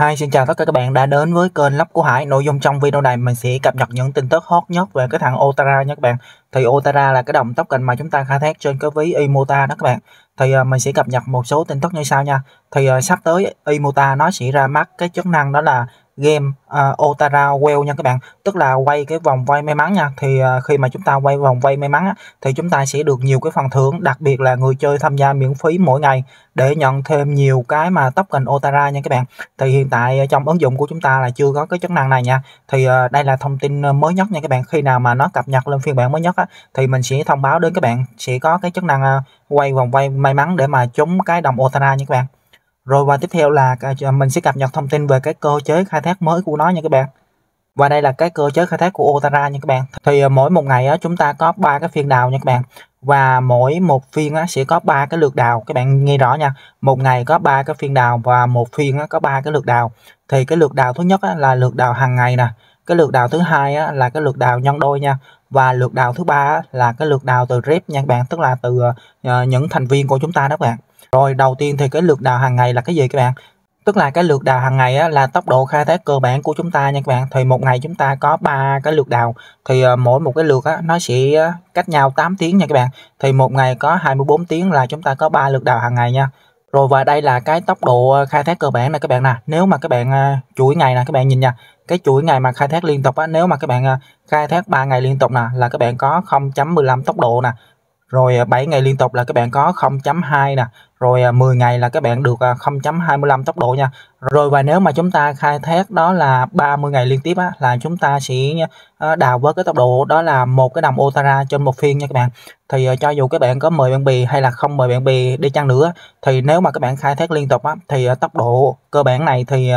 Hi, xin chào tất cả các bạn đã đến với kênh Lắp của Hải. Nội dung trong video này mình sẽ cập nhật những tin tức hot nhất về cái thằng Otara nha các bạn. Thì Otara là cái đồng token mà chúng ta khai thác trên cái ví Imota đó các bạn. Thì à, mình sẽ cập nhật một số tin tức như sau nha. Thì à, sắp tới Imota nó sẽ ra mắt cái chức năng đó là game uh, Otara Well nha các bạn tức là quay cái vòng quay may mắn nha thì uh, khi mà chúng ta quay vòng quay may mắn á, thì chúng ta sẽ được nhiều cái phần thưởng đặc biệt là người chơi tham gia miễn phí mỗi ngày để nhận thêm nhiều cái mà tóc token Otara nha các bạn thì hiện tại à, trong ứng dụng của chúng ta là chưa có cái chức năng này nha thì uh, đây là thông tin mới nhất nha các bạn khi nào mà nó cập nhật lên phiên bản mới nhất á, thì mình sẽ thông báo đến các bạn sẽ có cái chức năng uh, quay vòng quay may mắn để mà trúng cái đồng Otara nha các bạn rồi và tiếp theo là mình sẽ cập nhật thông tin về cái cơ chế khai thác mới của nó nha các bạn và đây là cái cơ chế khai thác của Otara nha các bạn thì ờ, mỗi một ngày á, chúng ta có ba cái phiên đào nha các bạn và mỗi một phiên á, sẽ có ba cái lượt đào các bạn nghe rõ nha một ngày có ba cái phiên đào và một phiên á, có ba cái lượt đào thì cái lượt đào thứ nhất là lượt đào hàng ngày nè cái lượt đào thứ hai là cái lượt đào nhân đôi nha và lượt đào thứ ba là cái lượt đào từ rep nha các bạn tức là từ ờ, ờ, những thành viên của chúng ta đó các bạn rồi đầu tiên thì cái lượt đào hàng ngày là cái gì các bạn? Tức là cái lượt đào hàng ngày á, là tốc độ khai thác cơ bản của chúng ta nha các bạn. Thì một ngày chúng ta có ba cái lượt đào. Thì ờ, mỗi một cái lượt á, nó sẽ ờ, cách nhau 8 tiếng nha các bạn. Thì một ngày có 24 tiếng là chúng ta có ba lượt đào hàng ngày nha. Rồi và đây là cái tốc độ ờ, khai thác cơ bản nè các bạn nè. Nếu mà các bạn chuỗi ngày nè các bạn nhìn nha. Cái chuỗi ngày mà khai thác liên tục á, nếu mà các bạn khai thác 3 ngày liên tục nè là các bạn có 0.15 tốc độ nè rồi 7 à, ngày liên tục là các bạn có 0.2 nè rồi 10 à, ngày là các bạn được 0.25 à, tốc độ nha rồi và nếu mà chúng ta khai thác đó là 30 ngày liên tiếp á, là chúng ta sẽ đào với cái tốc độ đó là một cái đồng Otara trên một phiên nha các bạn thì cho dù các bạn có mời bạn bì hay là không mời bạn bì đi chăng nữa thì nếu mà các bạn khai thác liên tục á, thì tốc độ cơ bản này thì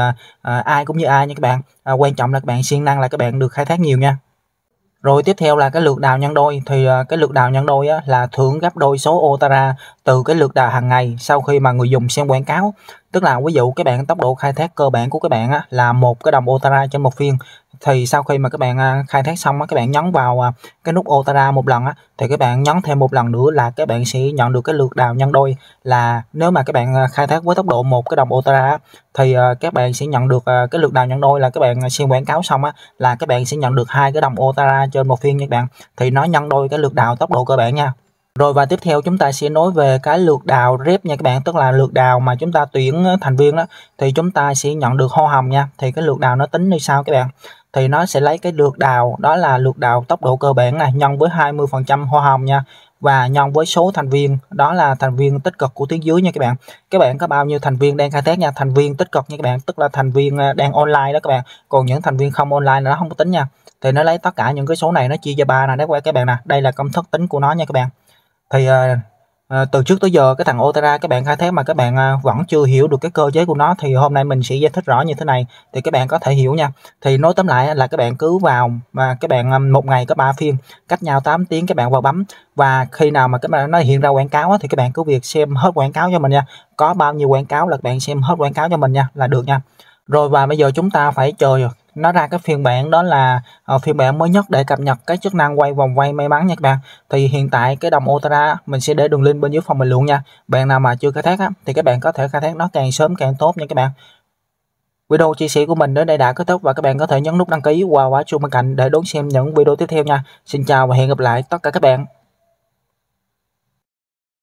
ai cũng như ai nha các bạn quan trọng là các bạn siêng năng là các bạn được khai thác nhiều nha rồi tiếp theo là cái lượt đào nhân đôi thì à, cái lượt đào nhân đôi á, là thưởng gấp đôi số Otara từ cái lượt đào hàng ngày sau khi mà người dùng xem quảng cáo tức là ví dụ các bạn tốc độ khai thác cơ bản của các bạn á, là một cái đồng Otara trên một phiên thì sau khi mà các bạn à, khai thác xong á, các bạn nhấn vào à, cái nút Otara một lần á, thì các bạn nhấn thêm một lần nữa là các bạn sẽ nhận được cái lượt đào nhân đôi là nếu mà các bạn à, khai thác với tốc độ một cái đồng Otara thì các bạn sẽ nhận được cái lượt đào nhân đôi là các bạn xem quảng cáo xong á là các bạn sẽ nhận được hai cái đồng Otara trên một phiên các bạn thì nó nhân đôi cái lượt đào tốc độ cơ bản nha rồi và tiếp theo chúng ta sẽ nói về cái lượt đào rep nha các bạn, tức là lượt đào mà chúng ta tuyển ờ, thành viên đó thì chúng ta sẽ nhận được hoa hồng nha. Thì cái lượt đào nó tính như sau các bạn. Thì nó sẽ lấy cái lượt đào đó là lượt đào tốc độ cơ bản này nhân với 20% hoa hồng nha và nhân với số thành viên đó là thành viên tích cực của tuyến dưới nha các bạn các bạn có bao nhiêu thành viên đang khai thác nha thành viên tích cực nha các bạn tức là thành viên ờ, đang online đó các bạn còn những thành viên không online là nó không có tính nha thì nó lấy tất cả những cái số này nó chia cho ba nè đấy qua các bạn nè đây là công thức tính của nó nha các bạn thì à, à, từ trước tới giờ cái thằng Otera các bạn khai thác mà các bạn à, vẫn chưa hiểu được cái cơ chế của nó thì hôm nay mình sẽ giải thích rõ như thế này thì các bạn có thể hiểu nha thì nói tóm lại là các bạn cứ vào mà các bạn à, một ngày có 3 phiên cách nhau 8 tiếng các bạn vào bấm và khi nào mà các bạn nó hiện ra quảng cáo thì các bạn cứ việc xem hết quảng cáo cho mình nha có bao nhiêu quảng cáo là các bạn xem hết quảng cáo cho mình nha là được nha rồi và bây giờ chúng ta phải chờ nó ra cái phiên bản đó là uh, phiên bản mới nhất để cập nhật cái chức năng quay vòng quay may mắn nha các bạn thì hiện tại cái đồng Otara mình sẽ để đường link bên dưới phòng mình luôn nha bạn nào mà chưa khai thác á, thì các bạn có thể khai thác nó càng sớm càng tốt nha các bạn Video chia sẻ của mình đến đây đã kết thúc và các bạn có thể nhấn nút đăng ký qua quả chuông bên cạnh để đón xem những video tiếp theo nha. Xin chào và hẹn gặp lại tất cả các bạn.